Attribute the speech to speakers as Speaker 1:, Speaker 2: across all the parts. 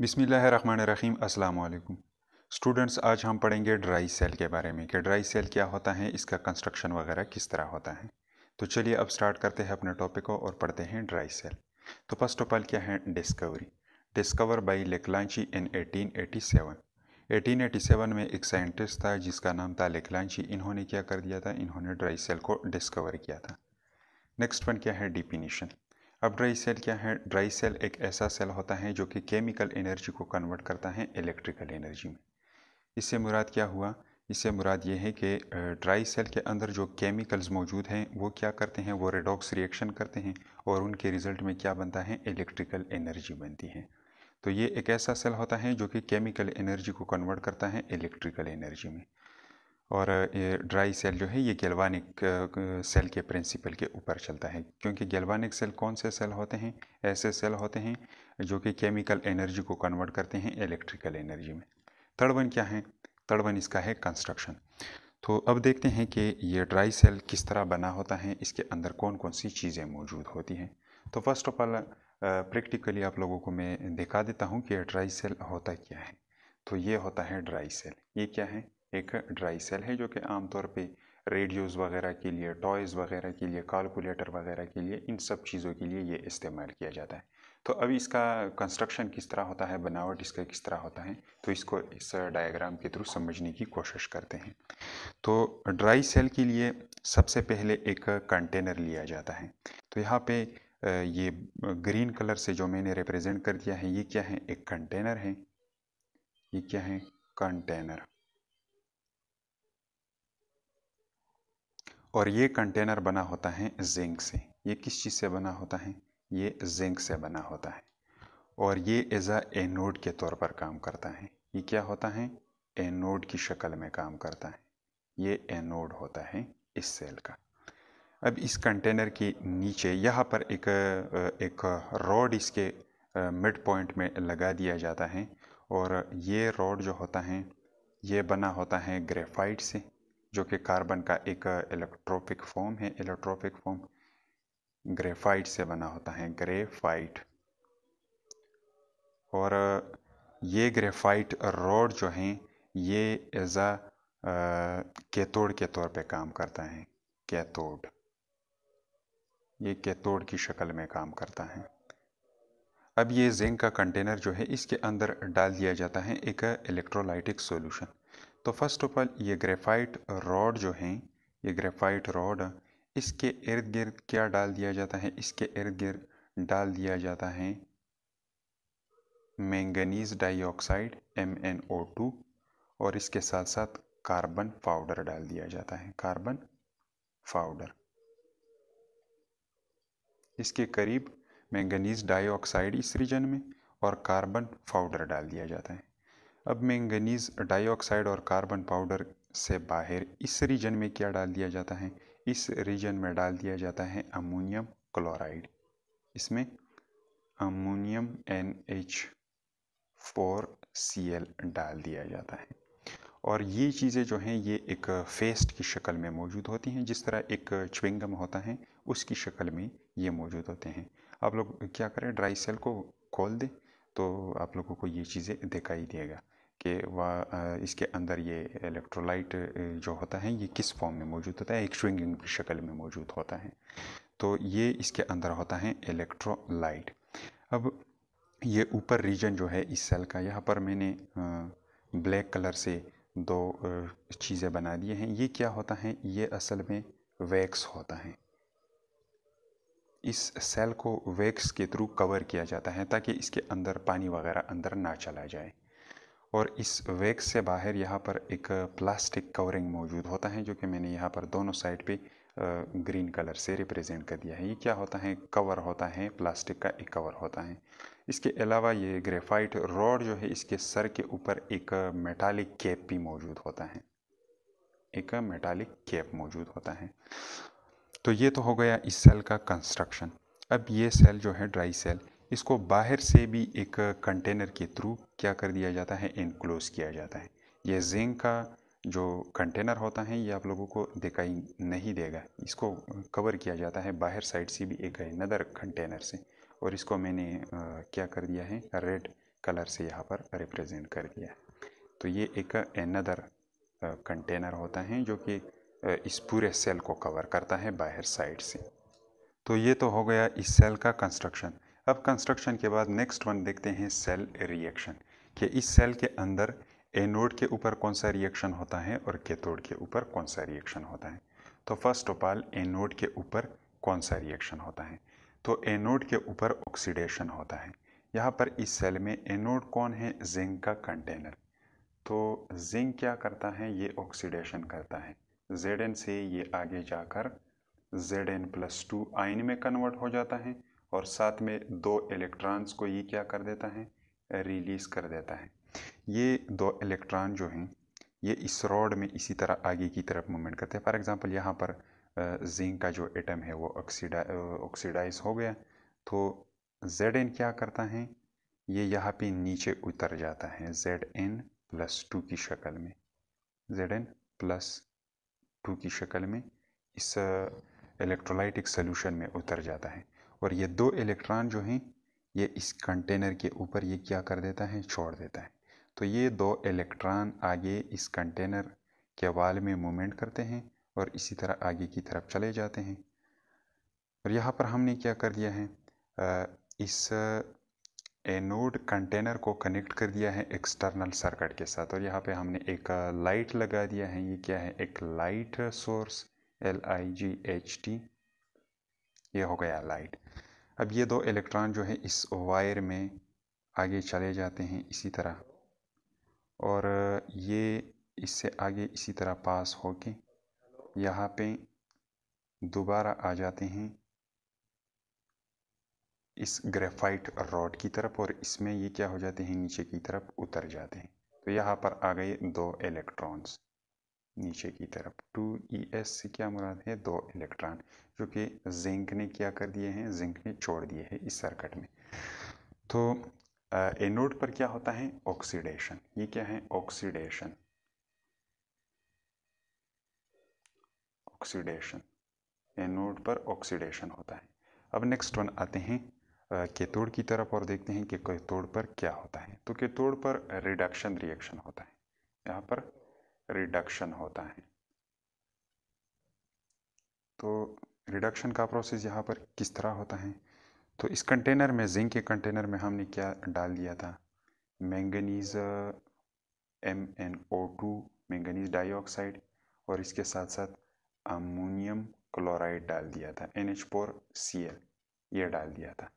Speaker 1: बिसमीम् अल्लाम स्टूडेंट्स आज हम पढ़ेंगे ड्राई सेल के बारे में कि ड्राई सेल क्या होता है इसका कंस्ट्रक्शन वगैरह किस तरह होता है तो चलिए अब स्टार्ट करते हैं अपने टॉपिक को और पढ़ते हैं ड्राई सेल तो फर्स्ट ऑफ ऑल क्या है discovery discover by Leclanche in 1887 1887 में एक साइंटिस्ट था जिसका नाम था लेकलांची इन्होंने क्या कर दिया था इन्होंने ड्राई सेल को डिस्कवर किया था नेक्स्ट वन क्या है डिपिनीशन अब ड्राई सेल क्या है ड्राई सेल एक ऐसा सेल होता है जो कि केमिकल एनर्जी को कन्वर्ट करता है इलेक्ट्रिकल एनर्जी में इससे मुराद क्या हुआ इससे मुराद ये है कि ड्राई सेल के अंदर जो केमिकल्स मौजूद हैं वो क्या करते हैं वो रेडॉक्स रिएक्शन करते हैं और उनके रिज़ल्ट में क्या बनता है इलेक्ट्रिकल एनर्जी बनती है तो ये एक ऐसा सेल होता है जो कि केमिकल एनर्जी को कन्वर्ट करता है इलेक्ट्रिकल एनर्जी में और ये ड्राई सेल जो है ये गैल्वानिक सेल uh, के प्रिंसिपल के ऊपर चलता है क्योंकि गैल्वानिक सेल कौन से सेल होते हैं ऐसे सेल होते हैं जो कि केमिकल एनर्जी को कन्वर्ट करते हैं इलेक्ट्रिकल एनर्जी में थर्ड वन क्या है थर्ड वन इसका है कंस्ट्रक्शन तो अब देखते हैं कि ये ड्राई सेल किस तरह बना होता है इसके अंदर कौन कौन सी चीज़ें मौजूद होती हैं तो फर्स्ट ऑफ ऑल प्रैक्टिकली आप लोगों को मैं दिखा देता हूँ कि ड्राई सेल होता क्या है तो ये होता है ड्राई सेल ये क्या है एक ड्राई सेल है जो कि आमतौर पे रेडियोज़ वगैरह के लिए टॉयज़ वगैरह के लिए कैलकुलेटर वगैरह के लिए इन सब चीज़ों के लिए ये इस्तेमाल किया जाता है तो अभी इसका कंस्ट्रक्शन किस तरह होता है बनावट इसका किस तरह होता है तो इसको इस डायग्राम के थ्रू समझने की कोशिश करते हैं तो ड्राई सेल के लिए सबसे पहले एक कंटेनर लिया जाता है तो यहाँ पे ये ग्रीन कलर से जो मैंने रिप्रेजेंट कर दिया है ये क्या है एक कंटेनर है ये क्या है कंटेनर और ये कंटेनर बना होता है जिंक से ये किस चीज़ से बना होता है ये जिंक से बना होता है और ये अ एनोड के तौर पर काम करता है ये क्या होता है एनोड की शक्ल में काम करता है ये एनोड होता है इस सेल का अब इस कंटेनर के नीचे यहाँ पर एक एक रॉड इसके मिड पॉइंट में लगा दिया जाता है और ये रॉड जो होता है ये बना होता है ग्रेफाइट से जो कि कार्बन का एक इलेक्ट्रोपिक फॉर्म है इलेक्ट्रोपिक फॉर्म ग्रेफाइट से बना होता है ग्रेफाइट और ये ग्रेफाइट रोड जो हैं ये एज केतोड के तौर पे काम करता है कैथोड ये कैथोड की शक्ल में काम करता है अब ये जिंक का कंटेनर जो है इसके अंदर डाल दिया जाता है एक इलेक्ट्रोलाइटिक सॉल्यूशन तो फर्स्ट ऑफ ऑल ये ग्रेफाइट रॉड जो हैं ये ग्रेफाइट रॉड इसके इर्द गिर्द क्या डाल दिया जाता है इसके इर्द गिर्द डाल दिया जाता है manganese dioxide M N O two और इसके साथ साथ कार्बन पाउडर डाल दिया जाता है कार्बन पाउडर इसके करीब मैंगनीज डाइऑक्साइड इस रीजन में और कार्बन पाउडर डाल दिया जाता है अब मैंगनीज डाइऑक्साइड और कार्बन पाउडर से बाहर इस रीजन में क्या डाल दिया जाता है इस रीजन में डाल दिया जाता है अमोनियम क्लोराइड इसमें ammonium N H four C L डाल दिया जाता है और ये चीज़ें जो हैं ये एक फेस्ट की शक्ल में मौजूद होती हैं जिस तरह एक च्विंगम होता है उसकी शक्ल में ये मौजूद होते हैं आप लोग क्या करें ड्राई सेल को खोल दें तो आप लोगों को ये चीज़ें दिखाई देगा कि वह इसके अंदर ये इलेक्ट्रोलाइट जो होता है ये किस फॉर्म में मौजूद होता है एक श्रिंगिंग की शक्ल में मौजूद होता है तो ये इसके अंदर होता है इलेक्ट्रोलाइट अब ये ऊपर रीजन जो है इस सेल का यहाँ पर मैंने ब्लैक कलर से दो चीज़ें बना दिए हैं ये क्या होता है ये असल में वैक्स होता है इस सेल को वैक्स के थ्रू कवर किया जाता है ताकि इसके अंदर पानी वगैरह अंदर ना चला जाए और इस वैक्स से बाहर यहाँ पर एक प्लास्टिक कवरिंग मौजूद होता है जो कि मैंने यहाँ पर दोनों साइड पे ग्रीन कलर से रिप्रेजेंट कर दिया है ये क्या होता है कवर होता है प्लास्टिक का एक कवर होता है इसके अलावा ये ग्रेफाइट रॉड जो है इसके सर के ऊपर एक मेटालिक कैप भी मौजूद होता है एक मेटालिक कैप मौजूद होता है तो ये तो हो गया इस सेल का कंस्ट्रक्शन अब ये सेल जो है ड्राई सेल इसको बाहर से भी एक कंटेनर के थ्रू क्या कर दिया जाता है इनक्लोज किया जाता है ये जिंक का जो कंटेनर होता है ये आप लोगों को दिखाई नहीं देगा इसको कवर किया जाता है बाहर साइड से भी एक नदर कंटेनर से और इसको मैंने आ, क्या कर दिया है रेड कलर से यहाँ पर रिप्रेजेंट कर दिया तो ये एक अनदर कंटेनर होता है जो कि इस पूरे सेल को कवर करता है बाहर साइड से तो ये तो हो गया इस सेल का कंस्ट्रक्शन अब कंस्ट्रक्शन के बाद नेक्स्ट वन देखते हैं सेल रिएक्शन कि इस सेल के अंदर एनोड के ऊपर कौन सा रिएक्शन होता है और कैथोड के ऊपर कौन सा रिएक्शन होता है तो फर्स्ट ऑफ ऑल एनोड के ऊपर कौन सा रिएक्शन होता है तो एनोड के ऊपर ऑक्सीडेशन होता है यहाँ पर इस सेल में एनोड कौन है जिंक का कंटेनर तो जिंक क्या करता है ये ऑक्सीडेशन करता है जेड से ये आगे जाकर जेड एन प्लस टू आइन में कन्वर्ट हो जाता है और साथ में दो इलेक्ट्रॉन्स को ये क्या कर देता है रिलीज़ कर देता है ये दो इलेक्ट्रॉन जो हैं ये इस रॉड में इसी तरह आगे की तरफ मूवमेंट करते हैं फॉर एग्ज़ाम्पल यहाँ पर जिंक का जो एटम है वो ऑक्सीडा ऑक्सीडाइज हो गया तो जेड एन क्या करता है ये यहाँ पे नीचे उतर जाता है जेड एन प्लस टू की शक्ल में जेड एन प्लस टू की शक्ल में इस इलेक्ट्रोलाइटिक सोल्यूशन में उतर जाता है और ये दो इलेक्ट्रॉन जो हैं ये इस कंटेनर के ऊपर ये क्या कर देता है छोड़ देता है तो ये दो इलेक्ट्रॉन आगे इस कंटेनर के वाल में मूवमेंट करते हैं और इसी तरह आगे की तरफ चले जाते हैं और यहाँ पर हमने क्या कर दिया है इस एनोड कंटेनर को कनेक्ट कर दिया है एक्सटर्नल सर्किट के साथ और यहाँ पे हमने एक लाइट लगा दिया है ये क्या है एक light source L I G H T ये हो गया लाइट अब ये दो इलेक्ट्रॉन जो है इस वायर में आगे चले जाते हैं इसी तरह और ये इससे आगे इसी तरह पास होके यहाँ पे दोबारा आ जाते हैं इस ग्रेफाइट रॉड की तरफ और इसमें ये क्या हो जाते हैं नीचे की तरफ उतर जाते हैं तो यहाँ पर आ गए दो इलेक्ट्रॉन्स नीचे की तरफ टू ई e एस से क्या मुराद है दो इलेक्ट्रॉन जो कि जिंक ने क्या कर दिए हैं जिंक ने छोड़ दिए हैं इस सर्किट में तो एनोड पर क्या होता है ऑक्सीडेशन ये क्या है ऑक्सीडेशन ऑक्सीडेशन एनोड पर ऑक्सीडेशन होता है अब नेक्स्ट वन आते हैं केतोड़ की तरफ और देखते हैं कि केतोड़ पर क्या होता है तो केतोड़ पर रिडक्शन रिएक्शन होता है यहाँ पर रिडक्शन होता है तो रिडक्शन का प्रोसेस यहाँ पर किस तरह होता है तो इस कंटेनर में जिंक के कंटेनर में हमने क्या डाल दिया था manganese M N O two manganese dioxide और इसके साथ साथ अमोनियम क्लोराइड डाल दिया था N H four C L ये डाल दिया था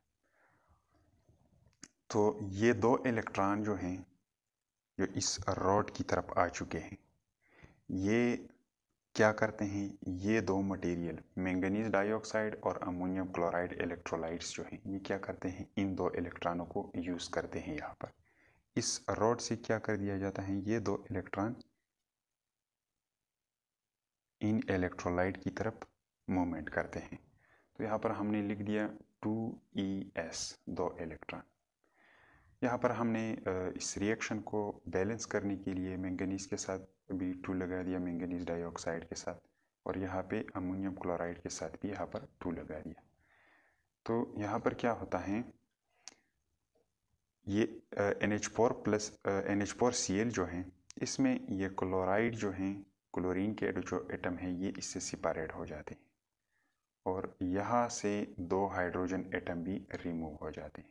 Speaker 1: तो ये दो इलेक्ट्रॉन जो हैं जो इस रॉड की तरफ आ चुके हैं ये क्या करते हैं ये दो मटेरियल मैंगनीज डाइऑक्साइड और अमोनियम क्लोराइड इलेक्ट्रोलाइट्स जो हैं ये क्या करते हैं इन दो इलेक्ट्रॉनों को यूज़ करते हैं यहाँ पर इस रॉड से क्या कर दिया जाता है ये दो इलेक्ट्रॉन इन इलेक्ट्रोलाइट की तरफ मूवमेंट करते हैं तो यहाँ पर हमने लिख दिया टू ई एस दो इलेक्ट्रॉन यहाँ पर हमने इस रिएक्शन को बैलेंस करने के लिए मैंगनीज के साथ बी टू लगा दिया मैंगनीज डाइऑक्साइड के साथ और यहाँ पे अमोनियम क्लोराइड के साथ भी यहाँ पर टू लगा दिया तो यहाँ पर क्या होता है ये N H four plus N H four C L जो है इसमें ये क्लोराइड जो हैं क्लोरीन के जो एटम हैं ये इससे सिपारेट हो जाते हैं और यहाँ से दो हाइड्रोजन एटम भी रिमूव हो जाते हैं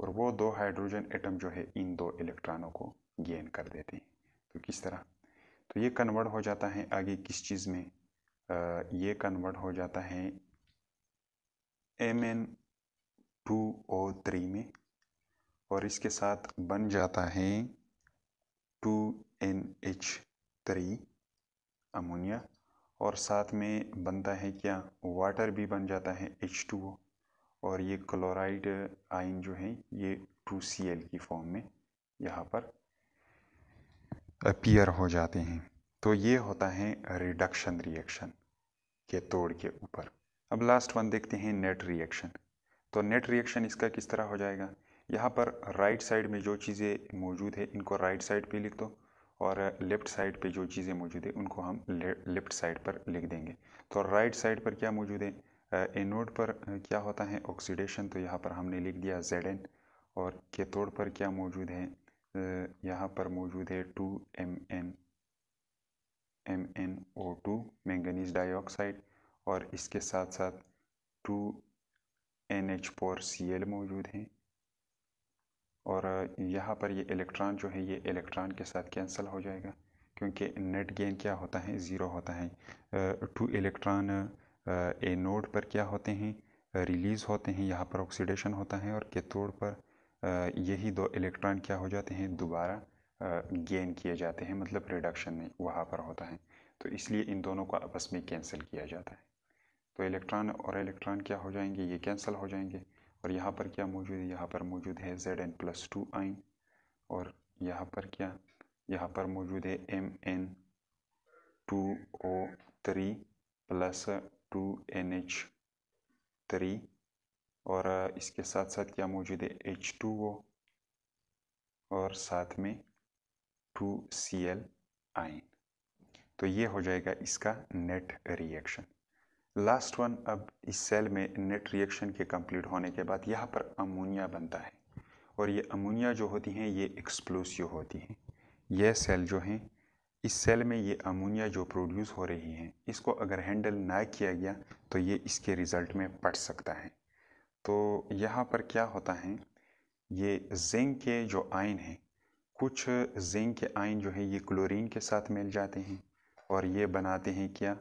Speaker 1: और वो दो हाइड्रोजन एटम जो है इन दो इलेक्ट्रॉनों को गेन कर देते हैं तो किस तरह तो ये कन्वर्ट हो जाता है आगे किस चीज़ में आ, ये कन्वर्ट हो जाता है M N two O three में और इसके साथ बन जाता है two N H three ammonia और साथ में बनता है क्या वाटर भी बन जाता है एच टू ओ और ये क्लोराइड आइन जो है ये टू सी एल की फॉर्म में यहाँ पर अपीयर हो जाते हैं तो ये होता है रिडक्शन रिएक्शन के तोड़ के ऊपर अब लास्ट वन देखते हैं नेट रिएक्शन तो नेट रिएक्शन इसका किस तरह हो जाएगा यहाँ पर राइट साइड में जो चीज़ें मौजूद है इनको राइट साइड पे लिख दो और लेफ़्ट साइड पे जो चीज़ें मौजूद है उनको हम लेफ़्ट साइड पर लिख देंगे तो राइट साइड पर क्या मौजूद है एनोड पर क्या होता है ऑक्सीडेशन तो यहाँ पर हमने लिख दिया जेड और केतोड पर क्या मौजूद है यहाँ पर मौजूद है two M N M N O two manganese dioxide और इसके साथ साथ two N H four C L मौजूद हैं और यहाँ पर ये इलेक्ट्रॉन जो है ये इलेक्ट्रॉन के साथ कैंसिल हो जाएगा क्योंकि नेट गेन क्या होता है ज़ीरो होता है टू इलेक्ट्रॉन ए नोड पर क्या होते हैं रिलीज़ होते हैं यहाँ पर ऑक्सीडेशन होता है और कैथोड पर यही दो इलेक्ट्रॉन क्या हो जाते हैं दोबारा गेन किए जाते हैं मतलब रिडक्शन में वहाँ पर होता है तो इसलिए इन दोनों को आपस में कैंसिल किया जाता है तो इलेक्ट्रॉन और इलेक्ट्रॉन क्या हो जाएंगे ये कैंसिल हो जाएंगे और यहाँ पर क्या मौजूद है यहाँ पर मौजूद है जेड एन प्लस टू आइन और यहाँ पर क्या यहाँ पर मौजूद है M N two O three plus two N H three और इसके साथ साथ क्या मौजूद है एच टू ओ और साथ में टू सी एल आइन तो ये हो जाएगा इसका नेट रिएक्शन लास्ट वन अब इस सेल में नेट रिएक्शन के कंप्लीट होने के बाद यहाँ पर अमोनिया बनता है और ये अमोनिया जो होती हैं ये एक्सप्लोसिव होती हैं यह सेल जो हैं इस सेल में ये अमोनिया जो प्रोड्यूस हो रही हैं इसको अगर हैंडल ना किया गया तो ये इसके रिज़ल्ट में पड़ सकता है तो यहाँ पर क्या होता है ये जिंक के जो आयन हैं कुछ जिंक के आयन जो है ये क्लोरीन के साथ मिल जाते हैं और ये बनाते हैं क्या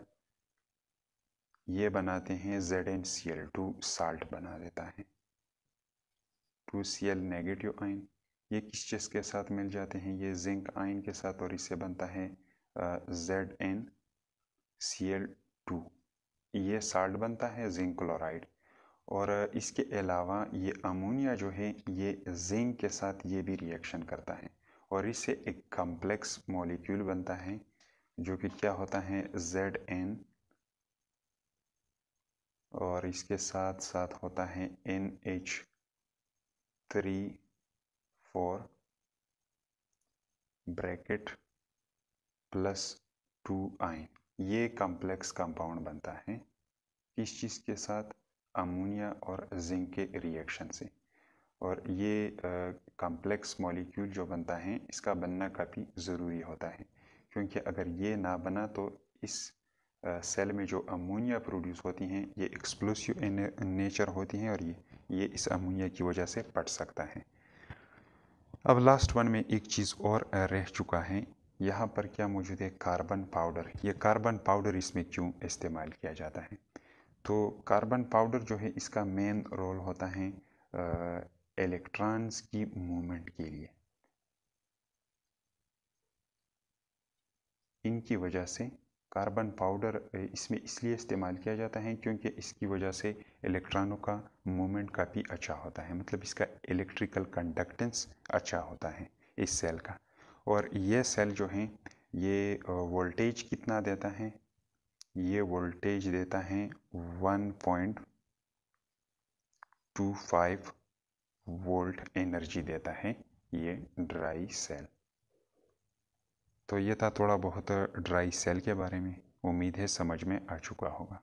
Speaker 1: ये बनाते हैं Z N C L two salt बना देता है two C L negative ion ये किस चीज़ के साथ मिल जाते हैं ये जिंक आयन के साथ और इससे बनता है Z N C L two ये साल्ट बनता है जिंक क्लोराइड और इसके अलावा ये अमोनिया जो है ये जिंक के साथ ये भी रिएक्शन करता है और इससे एक कम्प्लेक्स मॉलिक्यूल बनता है जो कि क्या होता है जेड एन और इसके साथ साथ होता है N H three four bracket plus two ion ये कॉम्प्लेक्स कंपाउंड बनता है किस चीज़ के साथ अमोनिया और जिंक के रिएक्शन से और ये कॉम्प्लेक्स मॉलिक्यूल जो बनता है इसका बनना काफ़ी ज़रूरी होता है क्योंकि अगर ये ना बना तो इस सेल में जो अमोनिया प्रोड्यूस होती हैं ये एक्सप्लोसिव नेचर होती हैं और ये ये इस अमोनिया की वजह से पट सकता है अब लास्ट वन में एक चीज़ और रह चुका है यहाँ पर क्या मौजूद है कार्बन पाउडर ये कार्बन पाउडर इसमें क्यों इस्तेमाल किया जाता है तो कार्बन पाउडर जो है इसका मेन रोल होता है इलेक्ट्रॉन्स की मूवमेंट के लिए इनकी वजह से कार्बन पाउडर इसमें इसलिए इस्तेमाल किया जाता है क्योंकि इसकी वजह से इलेक्ट्रॉनों का मूवमेंट काफ़ी अच्छा होता है मतलब इसका इलेक्ट्रिकल कंडक्टेंस अच्छा होता है इस सेल का और ये सेल जो है ये वोल्टेज कितना देता है ये वोल्टेज देता है 1.25 वोल्ट एनर्जी देता है ये ड्राई सेल तो ये था थोड़ा बहुत ड्राई सेल के बारे में उम्मीद है समझ में आ चुका होगा